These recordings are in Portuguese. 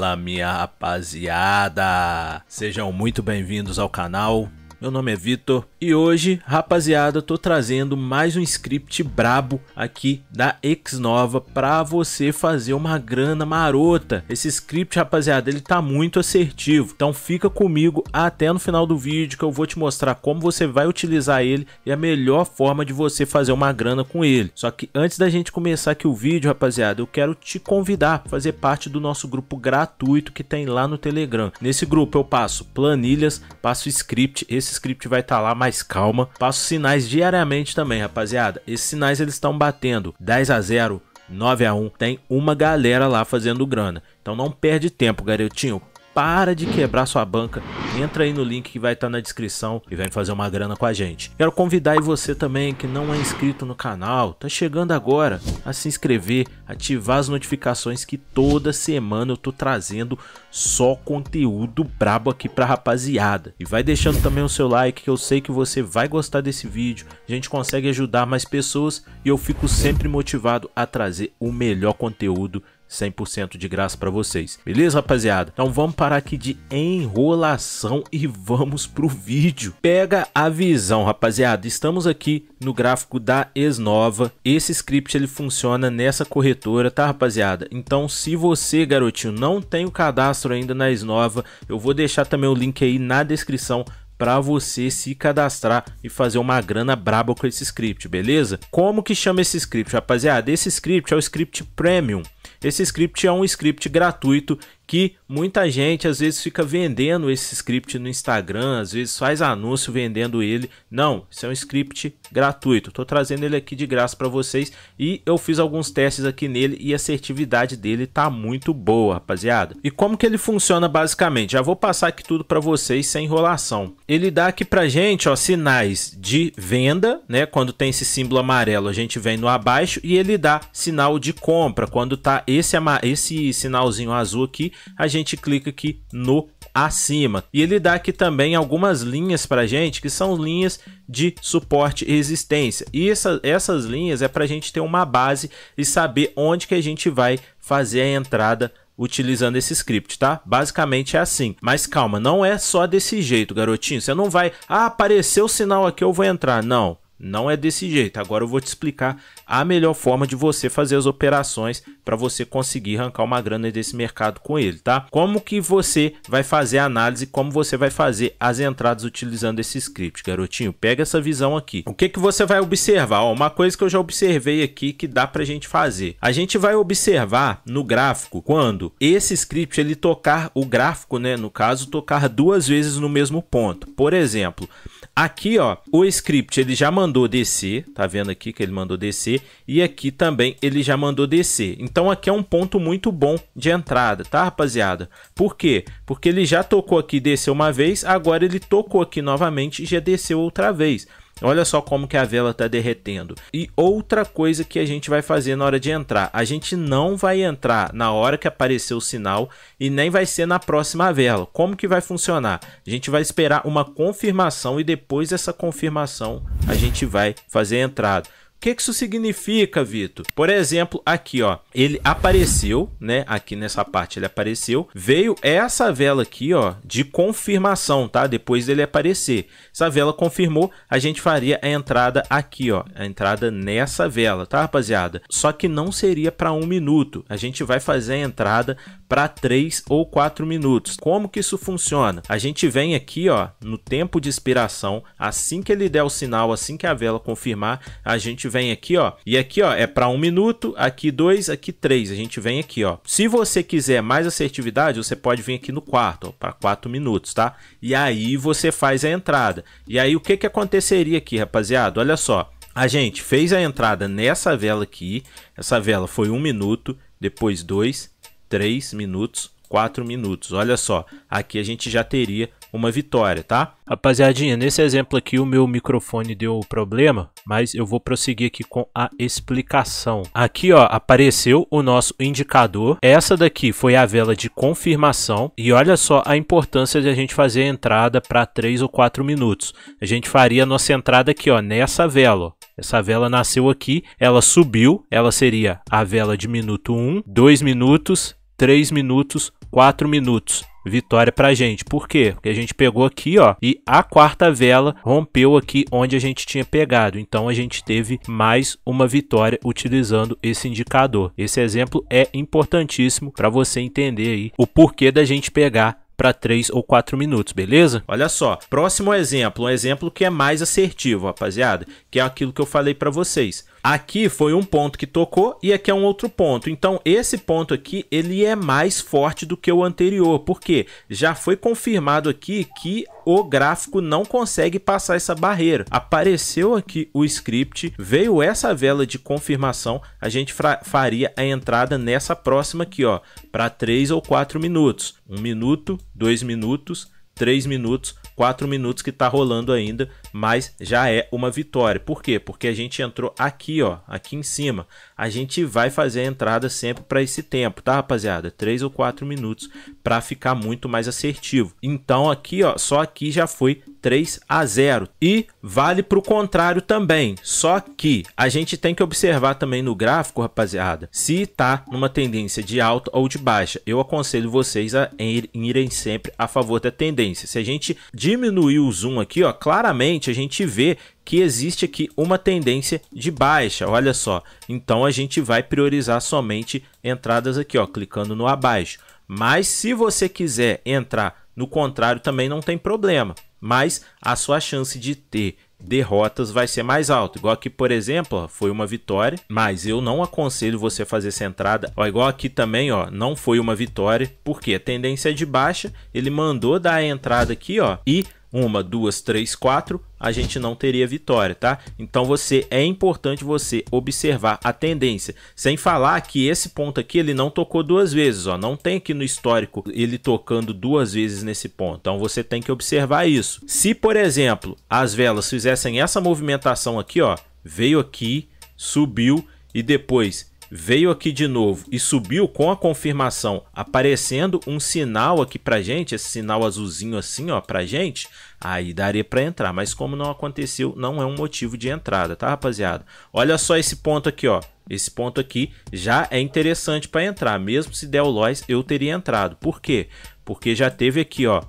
Fala minha rapaziada! Sejam muito bem-vindos ao canal. Meu nome é Vitor e hoje, rapaziada, tô trazendo mais um script brabo aqui da Exnova para você fazer uma grana marota. Esse script, rapaziada, ele tá muito assertivo. Então fica comigo até no final do vídeo que eu vou te mostrar como você vai utilizar ele e a melhor forma de você fazer uma grana com ele. Só que antes da gente começar aqui o vídeo, rapaziada, eu quero te convidar a fazer parte do nosso grupo gratuito que tem lá no Telegram. Nesse grupo eu passo planilhas, passo script, esse esse script vai estar tá lá mas calma. Passo sinais diariamente também, rapaziada. Esses sinais eles estão batendo 10 a 0, 9 a 1. Tem uma galera lá fazendo grana. Então não perde tempo, garotinho para de quebrar sua banca, entra aí no link que vai estar tá na descrição e vem fazer uma grana com a gente. Quero convidar você também que não é inscrito no canal, tá chegando agora, a se inscrever, ativar as notificações que toda semana eu tô trazendo só conteúdo brabo aqui pra rapaziada. E vai deixando também o seu like que eu sei que você vai gostar desse vídeo, a gente consegue ajudar mais pessoas e eu fico sempre motivado a trazer o melhor conteúdo 100% de graça para vocês. Beleza, rapaziada? Então vamos parar aqui de enrolação e vamos pro vídeo. Pega a visão, rapaziada. Estamos aqui no gráfico da Esnova. Esse script ele funciona nessa corretora, tá, rapaziada? Então, se você, garotinho, não tem o cadastro ainda na Esnova, eu vou deixar também o link aí na descrição para você se cadastrar e fazer uma grana braba com esse script, beleza? Como que chama esse script, rapaziada? Esse script é o script Premium. Esse script é um script gratuito que muita gente às vezes fica vendendo esse script no Instagram, às vezes faz anúncio vendendo ele. Não, isso é um script gratuito. Estou trazendo ele aqui de graça para vocês e eu fiz alguns testes aqui nele e a assertividade dele tá muito boa, rapaziada. E como que ele funciona basicamente? Já vou passar aqui tudo para vocês sem enrolação. Ele dá aqui para gente, ó, sinais de venda, né? Quando tem esse símbolo amarelo, a gente vem no abaixo e ele dá sinal de compra quando está esse, esse sinalzinho azul aqui, a gente clica aqui no acima. E ele dá aqui também algumas linhas para gente, que são linhas de suporte e resistência. E essa, essas linhas é para a gente ter uma base e saber onde que a gente vai fazer a entrada utilizando esse script, tá? Basicamente é assim. Mas calma, não é só desse jeito, garotinho. Você não vai, ah, apareceu o sinal aqui, eu vou entrar. Não, não é desse jeito. Agora eu vou te explicar a melhor forma de você fazer as operações para você conseguir arrancar uma grana desse mercado com ele, tá? Como que você vai fazer a análise, como você vai fazer as entradas utilizando esse script, garotinho? Pega essa visão aqui. O que que você vai observar? Ó, uma coisa que eu já observei aqui que dá pra gente fazer. A gente vai observar no gráfico quando esse script ele tocar o gráfico, né, no caso, tocar duas vezes no mesmo ponto. Por exemplo, Aqui, ó, o script ele já mandou descer, tá vendo aqui que ele mandou descer, e aqui também ele já mandou descer. Então aqui é um ponto muito bom de entrada, tá, rapaziada? Por quê? Porque ele já tocou aqui, desceu uma vez, agora ele tocou aqui novamente e já desceu outra vez. Olha só como que a vela está derretendo. E outra coisa que a gente vai fazer na hora de entrar, a gente não vai entrar na hora que aparecer o sinal e nem vai ser na próxima vela. Como que vai funcionar? A gente vai esperar uma confirmação e depois dessa confirmação a gente vai fazer a entrada que, que isso significa, Vitor? Por exemplo, aqui, ó, ele apareceu, né? Aqui nessa parte ele apareceu. Veio essa vela aqui, ó, de confirmação, tá? Depois dele aparecer. Essa vela confirmou, a gente faria a entrada aqui, ó, a entrada nessa vela, tá, rapaziada? Só que não seria para um minuto. A gente vai fazer a entrada para 3 ou 4 minutos. Como que isso funciona? A gente vem aqui ó, no tempo de expiração, assim que ele der o sinal, assim que a vela confirmar, a gente vem aqui ó, e aqui ó, é para 1 um minuto, aqui 2, aqui 3, a gente vem aqui ó. Se você quiser mais assertividade, você pode vir aqui no quarto, para 4 minutos, tá? E aí você faz a entrada. E aí o que que aconteceria aqui, rapaziada? Olha só, a gente fez a entrada nessa vela aqui, essa vela foi 1 um minuto, depois 2, 3 minutos, 4 minutos. Olha só, aqui a gente já teria uma vitória, tá? Rapaziadinha, nesse exemplo aqui o meu microfone deu problema, mas eu vou prosseguir aqui com a explicação. Aqui, ó, apareceu o nosso indicador. Essa daqui foi a vela de confirmação e olha só a importância de a gente fazer a entrada para 3 ou 4 minutos. A gente faria a nossa entrada aqui, ó, nessa vela, Essa vela nasceu aqui, ela subiu, ela seria a vela de minuto 1, 2 minutos 3 minutos, 4 minutos. Vitória pra gente. Por quê? Porque a gente pegou aqui, ó, e a quarta vela rompeu aqui onde a gente tinha pegado. Então a gente teve mais uma vitória utilizando esse indicador. Esse exemplo é importantíssimo para você entender aí o porquê da gente pegar para 3 ou 4 minutos, beleza? Olha só, próximo exemplo, um exemplo que é mais assertivo, rapaziada, que é aquilo que eu falei para vocês. Aqui foi um ponto que tocou e aqui é um outro ponto. Então, esse ponto aqui, ele é mais forte do que o anterior, porque já foi confirmado aqui que o gráfico não consegue passar essa barreira. Apareceu aqui o script, veio essa vela de confirmação, a gente faria a entrada nessa próxima aqui, ó, para 3 ou 4 minutos. 1 um minuto, 2 minutos, 3 minutos, 4 minutos que está rolando ainda, mas já é uma vitória. Por quê? Porque a gente entrou aqui, ó, aqui em cima. A gente vai fazer a entrada sempre para esse tempo, tá, rapaziada? 3 ou 4 minutos para ficar muito mais assertivo. Então aqui, ó, só aqui já foi 3 a 0. E vale para o contrário também. Só que a gente tem que observar também no gráfico, rapaziada, se está numa tendência de alta ou de baixa. Eu aconselho vocês a irem sempre a favor da tendência. Se a gente diminuir o zoom aqui, ó, claramente a gente vê que existe aqui uma tendência de baixa, olha só. Então a gente vai priorizar somente entradas aqui, ó, clicando no abaixo. Mas se você quiser entrar no contrário também não tem problema mas a sua chance de ter derrotas vai ser mais alta. Igual aqui, por exemplo, foi uma vitória, mas eu não aconselho você fazer essa entrada. Ó, igual aqui também, ó, não foi uma vitória, porque a tendência é de baixa. Ele mandou dar a entrada aqui, ó, e uma, duas, três, quatro, a gente não teria vitória, tá? Então você é importante você observar a tendência, sem falar que esse ponto aqui ele não tocou duas vezes, ó, não tem aqui no histórico ele tocando duas vezes nesse ponto. Então você tem que observar isso. Se, por exemplo, as velas fizessem essa movimentação aqui, ó, veio aqui, subiu e depois veio aqui de novo e subiu com a confirmação, aparecendo um sinal aqui pra gente, esse sinal azulzinho assim, ó, pra gente, aí daria para entrar, mas como não aconteceu, não é um motivo de entrada, tá, rapaziada? Olha só esse ponto aqui, ó. Esse ponto aqui já é interessante para entrar, mesmo se der o Lois, eu teria entrado. Por quê? Porque já teve aqui, ó,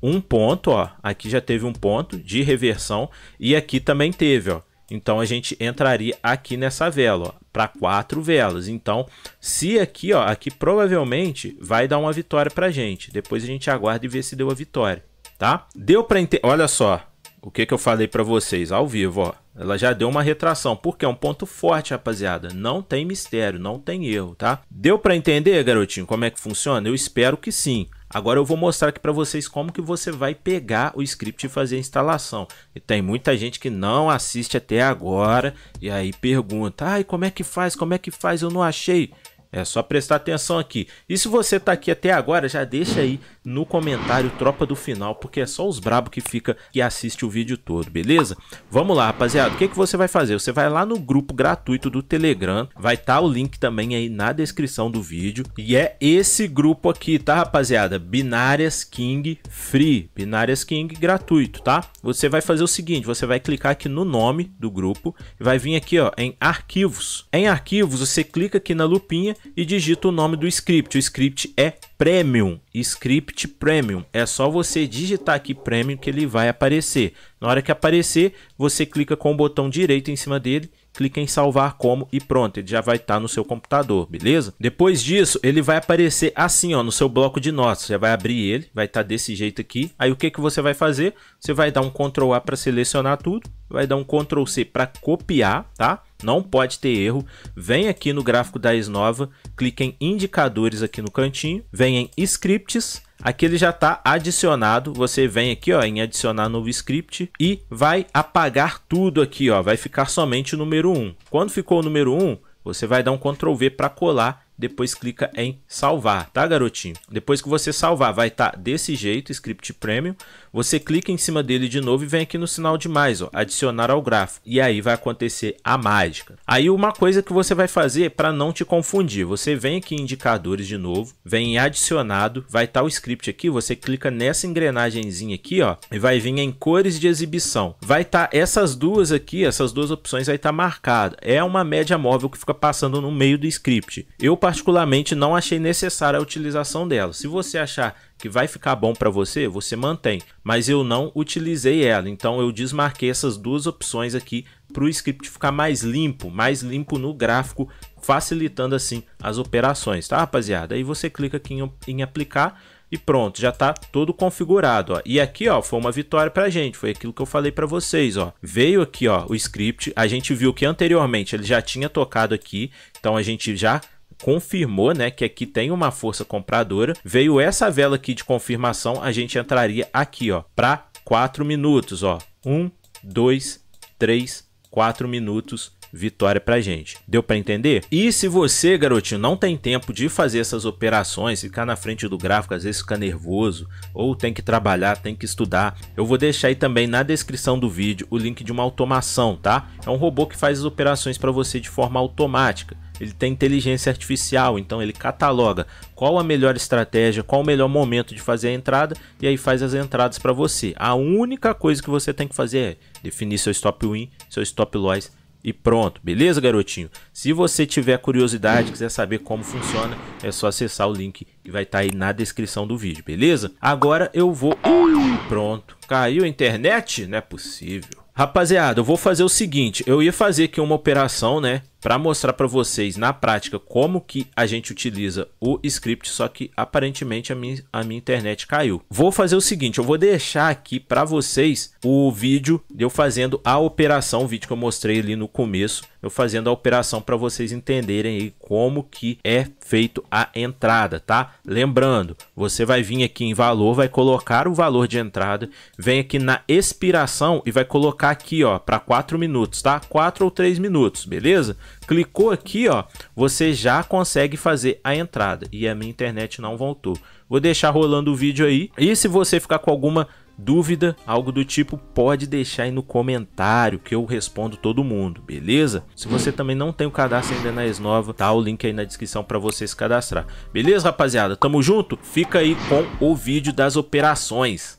um ponto, ó, aqui já teve um ponto de reversão e aqui também teve, ó. Então a gente entraria aqui nessa vela, para quatro velas. Então, se aqui, ó, aqui provavelmente vai dar uma vitória pra gente. Depois a gente aguarda e vê se deu a vitória, tá? Deu para entender? olha só, o que que eu falei para vocês ao vivo, ó. Ela já deu uma retração, porque é um ponto forte, rapaziada. Não tem mistério, não tem erro, tá? Deu para entender, garotinho, como é que funciona? Eu espero que sim. Agora eu vou mostrar aqui para vocês como que você vai pegar o script e fazer a instalação. E tem muita gente que não assiste até agora e aí pergunta: "Ai, como é que faz? Como é que faz? Eu não achei". É só prestar atenção aqui. E se você tá aqui até agora, já deixa aí no comentário Tropa do Final, porque é só os brabo que fica e assiste o vídeo todo, beleza? Vamos lá, rapaziada. O que, que você vai fazer? Você vai lá no grupo gratuito do Telegram, vai estar tá o link também aí na descrição do vídeo. E é esse grupo aqui, tá, rapaziada? Binárias King Free, Binárias King gratuito, tá? Você vai fazer o seguinte, você vai clicar aqui no nome do grupo, vai vir aqui ó, em arquivos. Em arquivos, você clica aqui na lupinha e digita o nome do script. O script é Premium, script Premium. É só você digitar aqui Premium que ele vai aparecer. Na hora que aparecer, você clica com o botão direito em cima dele, clica em salvar como e pronto, ele já vai estar tá no seu computador, beleza? Depois disso, ele vai aparecer assim, ó, no seu bloco de notas. Você vai abrir ele, vai estar tá desse jeito aqui. Aí o que que você vai fazer? Você vai dar um Ctrl A para selecionar tudo, vai dar um Ctrl C para copiar, tá? não pode ter erro. Vem aqui no gráfico da Isnova, clique em indicadores aqui no cantinho, vem em scripts, aqui ele já está adicionado, você vem aqui ó, em adicionar novo script e vai apagar tudo aqui, ó, vai ficar somente o número 1. Quando ficou o número 1, você vai dar um Ctrl V para colar depois clica em salvar, tá garotinho? Depois que você salvar, vai estar tá desse jeito, script premium, você clica em cima dele de novo e vem aqui no sinal de mais, ó, adicionar ao gráfico, e aí vai acontecer a mágica. Aí uma coisa que você vai fazer para não te confundir, você vem aqui em indicadores de novo, vem em adicionado, vai estar tá o script aqui, você clica nessa engrenagemzinha aqui, ó, e vai vir em cores de exibição. Vai estar tá essas duas aqui, essas duas opções vai estar tá marcada. É uma média móvel que fica passando no meio do script. Eu particularmente não achei necessária a utilização dela. Se você achar que vai ficar bom para você, você mantém. Mas eu não utilizei ela, então eu desmarquei essas duas opções aqui para o script ficar mais limpo, mais limpo no gráfico, facilitando assim as operações, tá rapaziada? Aí você clica aqui em, aplicar e pronto, já está todo configurado, ó. E aqui, ó, foi uma vitória para a gente, foi aquilo que eu falei para vocês, ó. Veio aqui, ó, o script, a gente viu que anteriormente ele já tinha tocado aqui, então a gente já confirmou, né, que aqui tem uma força compradora. Veio essa vela aqui de confirmação, a gente entraria aqui, ó, para 4 minutos, ó. 1, 2, 3, 4 minutos vitória para gente. Deu para entender? E se você, garotinho, não tem tempo de fazer essas operações, ficar na frente do gráfico, às vezes fica nervoso, ou tem que trabalhar, tem que estudar, eu vou deixar aí também na descrição do vídeo o link de uma automação, tá? É um robô que faz as operações para você de forma automática ele tem inteligência artificial, então ele cataloga qual a melhor estratégia, qual o melhor momento de fazer a entrada e aí faz as entradas para você. A única coisa que você tem que fazer é definir seu stop win, seu stop loss e pronto, beleza, garotinho? Se você tiver curiosidade, quiser saber como funciona, é só acessar o link que vai estar tá aí na descrição do vídeo, beleza? Agora eu vou. Uh, pronto, caiu a internet? Não é possível. Rapaziada, eu vou fazer o seguinte, eu ia fazer aqui uma operação, né? para mostrar para vocês na prática como que a gente utiliza o script, só que aparentemente a minha, a minha internet caiu. Vou fazer o seguinte, eu vou deixar aqui para vocês o vídeo de eu fazendo a operação, o vídeo que eu mostrei ali no começo, eu fazendo a operação para vocês entenderem aí como que é feito a entrada, tá? Lembrando, você vai vir aqui em valor, vai colocar o valor de entrada, vem aqui na expiração e vai colocar aqui, ó, para 4 minutos, tá? 4 ou 3 minutos, beleza? Clicou aqui, ó, você já consegue fazer a entrada. E a minha internet não voltou. Vou deixar rolando o vídeo aí. E se você ficar com alguma dúvida, algo do tipo, pode deixar aí no comentário que eu respondo todo mundo, beleza? Se você também não tem o cadastro ainda na Esnova, tá o link aí na descrição para você se cadastrar. Beleza, rapaziada? Tamo junto? Fica aí com o vídeo das operações.